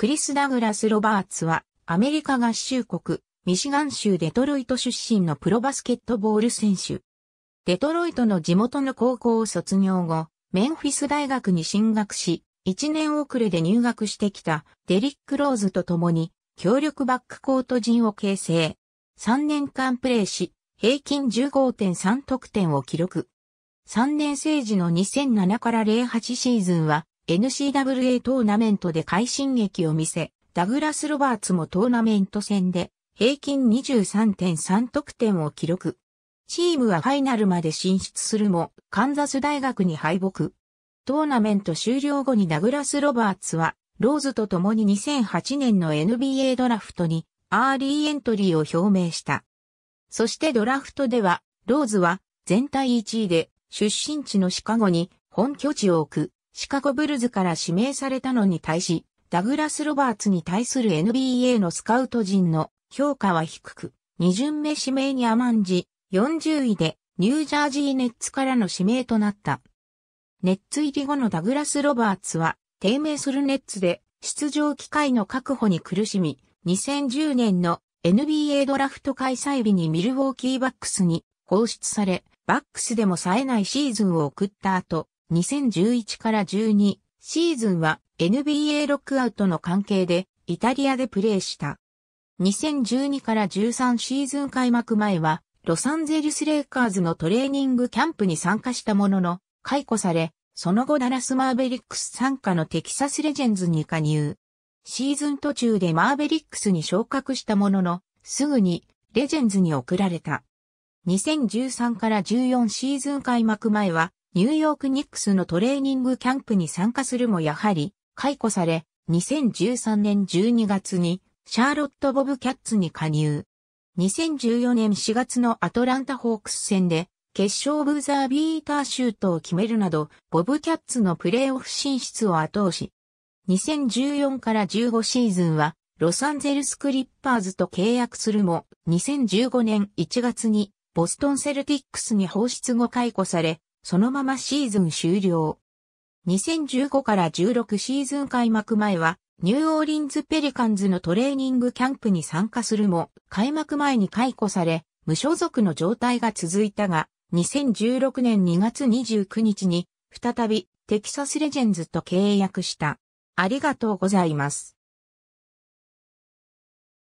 クリス・ダグラス・ロバーツは、アメリカ合衆国、ミシガン州デトロイト出身のプロバスケットボール選手。デトロイトの地元の高校を卒業後、メンフィス大学に進学し、1年遅れで入学してきたデリック・ローズと共に、強力バックコート陣を形成。3年間プレーし、平均15.3得点を記録。3年生時の2007から08シーズンは、n c w a トーナメントで快進撃を見せ、ダグラス・ロバーツもトーナメント戦で平均23.3得点を記録。チームはファイナルまで進出するも、カンザス大学に敗北。トーナメント終了後にダグラス・ロバーツは、ローズと共に2008年の NBA ドラフトにアーリーエントリーを表明した。そしてドラフトでは、ローズは全体1位で出身地のシカゴに本拠地を置くシカゴブルズから指名されたのに対し、ダグラス・ロバーツに対する NBA のスカウト陣の評価は低く、2巡目指名に甘んじ、40位でニュージャージーネッツからの指名となった。ネッツ入り後のダグラス・ロバーツは、低迷するネッツで出場機会の確保に苦しみ、2010年の NBA ドラフト開催日にミルウォーキーバックスに放出され、バックスでも冴えないシーズンを送った後、2011から12シーズンは NBA ロックアウトの関係でイタリアでプレーした。2012から13シーズン開幕前はロサンゼルスレイカーズのトレーニングキャンプに参加したものの解雇され、その後ダラスマーベリックス参加のテキサスレジェンズに加入。シーズン途中でマーベリックスに昇格したものの、すぐにレジェンズに送られた。2013から14シーズン開幕前はニューヨークニックスのトレーニングキャンプに参加するもやはり解雇され、2013年12月にシャーロット・ボブキャッツに加入。2014年4月のアトランタ・ホークス戦で決勝ブーザービーターシュートを決めるなど、ボブキャッツのプレーオフ進出を後押し。2014から15シーズンは、ロサンゼルスクリッパーズと契約するも、2015年1月にボストンセルティックスに放出後解雇され、そのままシーズン終了。2015から16シーズン開幕前は、ニューオーリンズペリカンズのトレーニングキャンプに参加するも、開幕前に解雇され、無所属の状態が続いたが、2016年2月29日に、再びテキサスレジェンズと契約した。ありがとうございます。